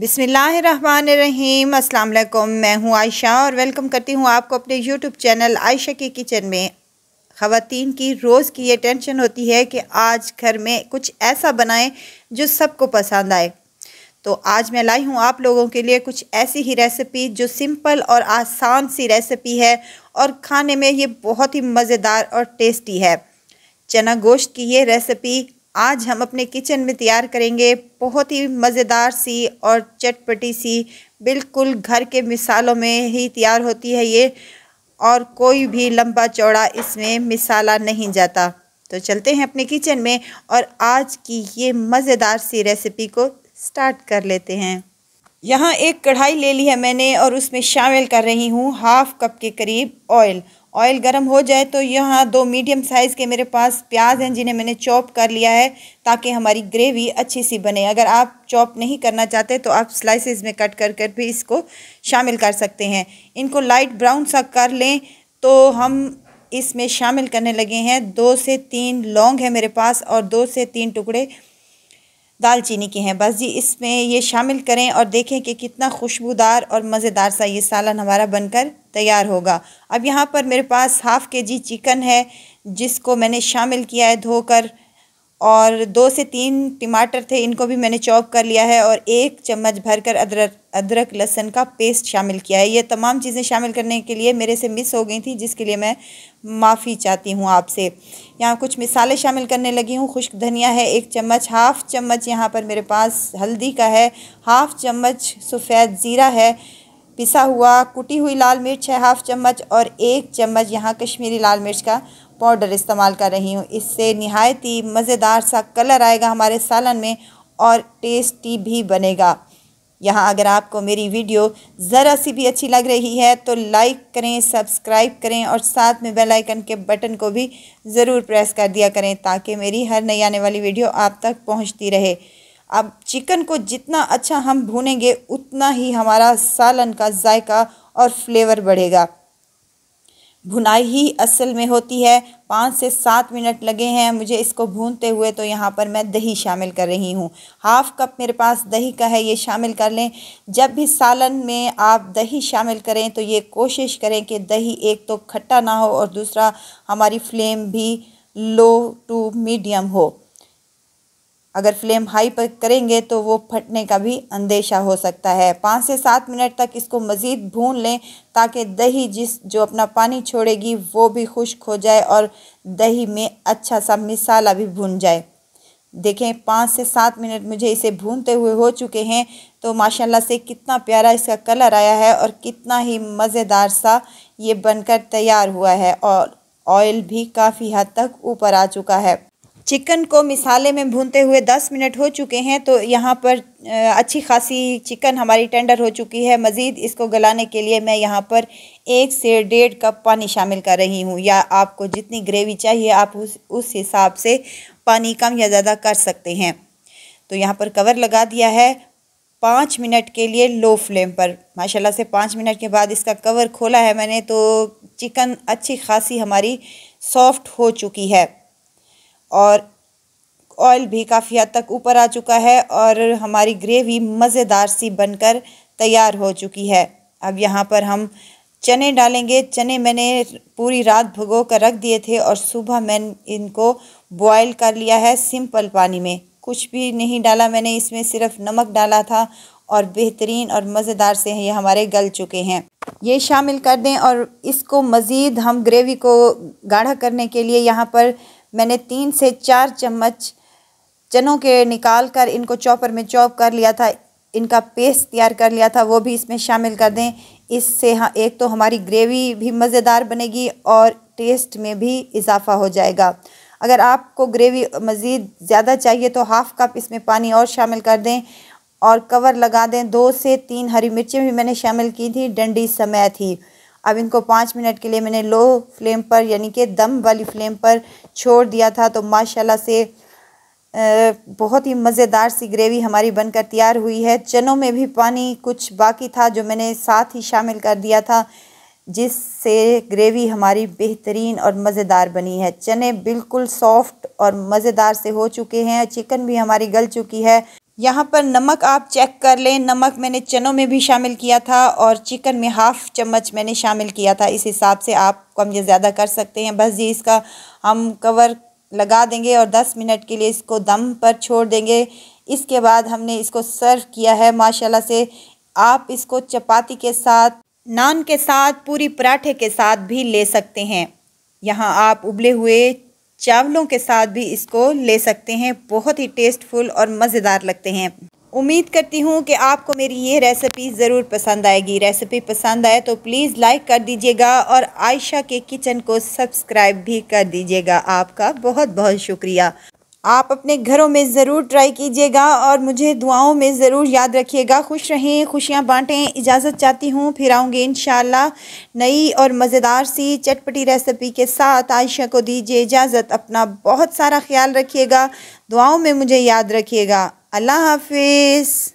बिसमीम अल्लाम मैं हूँ आयशा और वेलकम करती हूँ आपको अपने यूट्यूब चैनल आयशा के किचन में ख़वातीन की रोज़ की ये टेंशन होती है कि आज घर में कुछ ऐसा बनाएं जो सबको पसंद आए तो आज मैं लाई हूँ आप लोगों के लिए कुछ ऐसी ही रेसिपी जो सिंपल और आसान सी रेसिपी है और खाने में ये बहुत ही मज़ेदार और टेस्टी है चना गोश्त की ये रेसिपी आज हम अपने किचन में तैयार करेंगे बहुत ही मज़ेदार सी और चटपटी सी बिल्कुल घर के मिसालों में ही तैयार होती है ये और कोई भी लंबा चौड़ा इसमें मिसाला नहीं जाता तो चलते हैं अपने किचन में और आज की ये मज़ेदार सी रेसिपी को स्टार्ट कर लेते हैं यहाँ एक कढ़ाई ले ली है मैंने और उसमें शामिल कर रही हूँ हाफ़ कप के करीब ऑयल ऑयल गर्म हो जाए तो यहाँ दो मीडियम साइज़ के मेरे पास प्याज हैं जिन्हें मैंने चॉप कर लिया है ताकि हमारी ग्रेवी अच्छी सी बने अगर आप चॉप नहीं करना चाहते तो आप स्लाइसेस में कट कर कर भी इसको शामिल कर सकते हैं इनको लाइट ब्राउन सा कर लें तो हम इसमें शामिल करने लगे हैं दो से तीन लौंग है मेरे पास और दो से तीन टुकड़े दालचीनी की हैं बस जी इसमें ये शामिल करें और देखें कि कितना खुशबूदार और मज़ेदार सा ये सालन हमारा बनकर तैयार होगा अब यहाँ पर मेरे पास हाफ़ के जी चिकन है जिसको मैंने शामिल किया है धोकर और दो से तीन टमाटर थे इनको भी मैंने चॉप कर लिया है और एक चम्मच भरकर अदरक अदरक लहसन का पेस्ट शामिल किया है ये तमाम चीज़ें शामिल करने के लिए मेरे से मिस हो गई थी जिसके लिए मैं माफ़ी चाहती हूँ आपसे यहाँ कुछ मिसालें शामिल करने लगी हूँ खुश्क धनिया है एक चम्मच हाफ़ चम्मच यहाँ पर मेरे पास हल्दी का है हाफ़ चम्मच सफ़ेद ज़ीरा है पिसा हुआ कुटी हुई लाल मिर्च है हाफ़ चम्मच और एक चम्मच यहाँ कश्मीरी लाल मिर्च का पाउडर इस्तेमाल कर रही हूँ इससे नहायत ही मज़ेदार सा कलर आएगा हमारे सालन में और टेस्टी भी बनेगा यहाँ अगर आपको मेरी वीडियो ज़रा सी भी अच्छी लग रही है तो लाइक करें सब्सक्राइब करें और साथ में बेल आइकन के बटन को भी ज़रूर प्रेस कर दिया करें ताकि मेरी हर नई आने वाली वीडियो आप तक पहुँचती रहे अब चिकन को जितना अच्छा हम भूनेंगे उतना ही हमारा सालन का जायका और फ्लेवर बढ़ेगा भुनाई ही असल में होती है पाँच से सात मिनट लगे हैं मुझे इसको भूनते हुए तो यहाँ पर मैं दही शामिल कर रही हूँ हाफ़ कप मेरे पास दही का है ये शामिल कर लें जब भी सालन में आप दही शामिल करें तो ये कोशिश करें कि दही एक तो खट्टा ना हो और दूसरा हमारी फ्लेम भी लो टू मीडियम हो अगर फ्लेम हाई पर करेंगे तो वो फटने का भी अंदेशा हो सकता है पाँच से सात मिनट तक इसको मज़ीद भून लें ताकि दही जिस जो अपना पानी छोड़ेगी वो भी खुश्क हो जाए और दही में अच्छा सा मिसाला भी भून जाए देखें पाँच से सात मिनट मुझे इसे भूनते हुए हो चुके हैं तो माशाल्लाह से कितना प्यारा इसका कलर आया है और कितना ही मज़ेदार सा ये बनकर तैयार हुआ है और ऑयल भी काफ़ी हद तक ऊपर आ चुका है चिकन को मिसाले में भूनते हुए दस मिनट हो चुके हैं तो यहाँ पर अच्छी खासी चिकन हमारी टेंडर हो चुकी है मज़ीद इसको गलाने के लिए मैं यहाँ पर एक से डेढ़ कप पानी शामिल कर रही हूँ या आपको जितनी ग्रेवी चाहिए आप उस उस हिसाब से पानी कम या ज़्यादा कर सकते हैं तो यहाँ पर कवर लगा दिया है पाँच मिनट के लिए लो फ्लेम पर माशाल्लाह से पाँच मिनट के बाद इसका कवर खोला है मैंने तो चिकन अच्छी खासी हमारी सॉफ्ट हो चुकी है और ऑयल भी काफ़ी हद तक ऊपर आ चुका है और हमारी ग्रेवी मज़ेदार सी बनकर तैयार हो चुकी है अब यहाँ पर हम चने डालेंगे चने मैंने पूरी रात भगो कर रख दिए थे और सुबह मैंने इनको बॉयल कर लिया है सिंपल पानी में कुछ भी नहीं डाला मैंने इसमें सिर्फ नमक डाला था और बेहतरीन और मज़ेदार से ये हमारे गल चुके हैं ये शामिल कर दें और इसको मज़ीद हम ग्रेवी को गाढ़ा करने के लिए यहाँ पर मैंने तीन से चार चम्मच चनों के निकाल कर इनको चॉपर में चॉप कर लिया था इनका पेस्ट तैयार कर लिया था वो भी इसमें शामिल कर दें इससे हाँ एक तो हमारी ग्रेवी भी मज़ेदार बनेगी और टेस्ट में भी इजाफा हो जाएगा अगर आपको ग्रेवी मज़ीद ज़्यादा चाहिए तो हाफ़ कप इसमें पानी और शामिल कर दें और कवर लगा दें दो से तीन हरी मिर्चें भी मैंने शामिल की थी डंडी समय थी अब इनको पाँच मिनट के लिए मैंने लो फ्लेम पर यानी कि दम वाली फ्लेम पर छोड़ दिया था तो माशाल्लाह से बहुत ही मज़ेदार सी ग्रेवी हमारी बनकर तैयार हुई है चनों में भी पानी कुछ बाकी था जो मैंने साथ ही शामिल कर दिया था जिससे ग्रेवी हमारी बेहतरीन और मज़ेदार बनी है चने बिल्कुल सॉफ्ट और मज़ेदार से हो चुके हैं चिकन भी हमारी गल चुकी है यहाँ पर नमक आप चेक कर लें नमक मैंने चनों में भी शामिल किया था और चिकन में हाफ़ चम्मच मैंने शामिल किया था इस हिसाब से आप कम या ज़्यादा कर सकते हैं बस ये इसका हम कवर लगा देंगे और दस मिनट के लिए इसको दम पर छोड़ देंगे इसके बाद हमने इसको सर्व किया है माशाल्लाह से आप इसको चपाती के साथ नान के साथ पूरी पराठे के साथ भी ले सकते हैं यहाँ आप उबले हुए चावलों के साथ भी इसको ले सकते हैं बहुत ही टेस्टफुल और मज़ेदार लगते हैं उम्मीद करती हूँ कि आपको मेरी ये रेसिपी ज़रूर पसंद आएगी रेसिपी पसंद आए तो प्लीज़ लाइक कर दीजिएगा और आयशा के किचन को सब्सक्राइब भी कर दीजिएगा आपका बहुत बहुत शुक्रिया आप अपने घरों में ज़रूर ट्राई कीजिएगा और मुझे दुआओं में ज़रूर याद रखिएगा खुश रहें खुशियाँ बांटें इजाज़त चाहती हूँ फिर आऊँगी इन नई और मज़ेदार सी चटपटी रेसिपी के साथ आयशा को दीजिए इजाज़त अपना बहुत सारा ख्याल रखिएगा दुआओं में मुझे याद रखिएगा अल्लाह हाफिज़